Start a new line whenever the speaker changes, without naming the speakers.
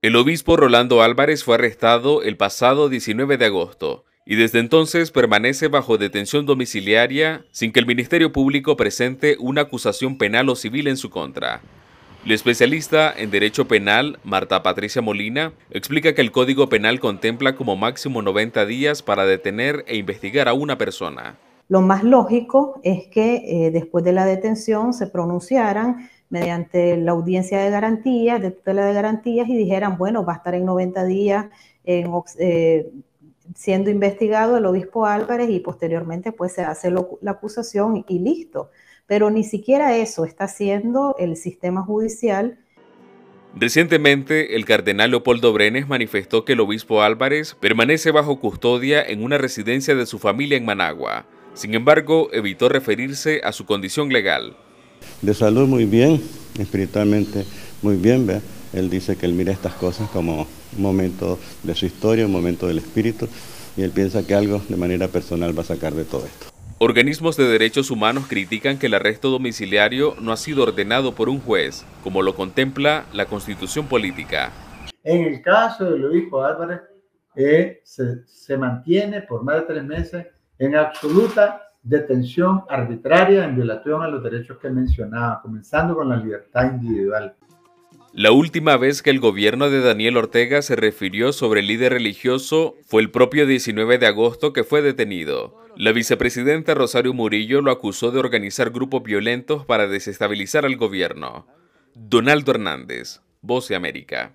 El obispo Rolando Álvarez fue arrestado el pasado 19 de agosto y desde entonces permanece bajo detención domiciliaria sin que el Ministerio Público presente una acusación penal o civil en su contra. La especialista en Derecho Penal, Marta Patricia Molina, explica que el Código Penal contempla como máximo 90 días para detener e investigar a una persona.
Lo más lógico es que eh, después de la detención se pronunciaran mediante la audiencia de garantías, de tutela de garantías, y dijeran, bueno, va a estar en 90 días en, eh, siendo investigado el obispo Álvarez y posteriormente pues se hace la acusación y listo. Pero ni siquiera eso está haciendo el sistema judicial.
Recientemente, el cardenal Leopoldo Brenes manifestó que el obispo Álvarez permanece bajo custodia en una residencia de su familia en Managua. Sin embargo, evitó referirse a su condición legal.
De salud muy bien, espiritualmente muy bien, ¿ve? Él dice que él mira estas cosas como un momento de su historia, un momento del espíritu, y él piensa que algo de manera personal va a sacar de todo esto.
Organismos de derechos humanos critican que el arresto domiciliario no ha sido ordenado por un juez, como lo contempla la constitución política.
En el caso de Luis Álvarez, eh, se mantiene por más de tres meses en absoluta detención arbitraria en violación a los derechos que mencionaba, comenzando con la libertad individual.
La última vez que el gobierno de Daniel Ortega se refirió sobre el líder religioso fue el propio 19 de agosto que fue detenido. La vicepresidenta Rosario Murillo lo acusó de organizar grupos violentos para desestabilizar al gobierno. Donaldo Hernández, Voz de América.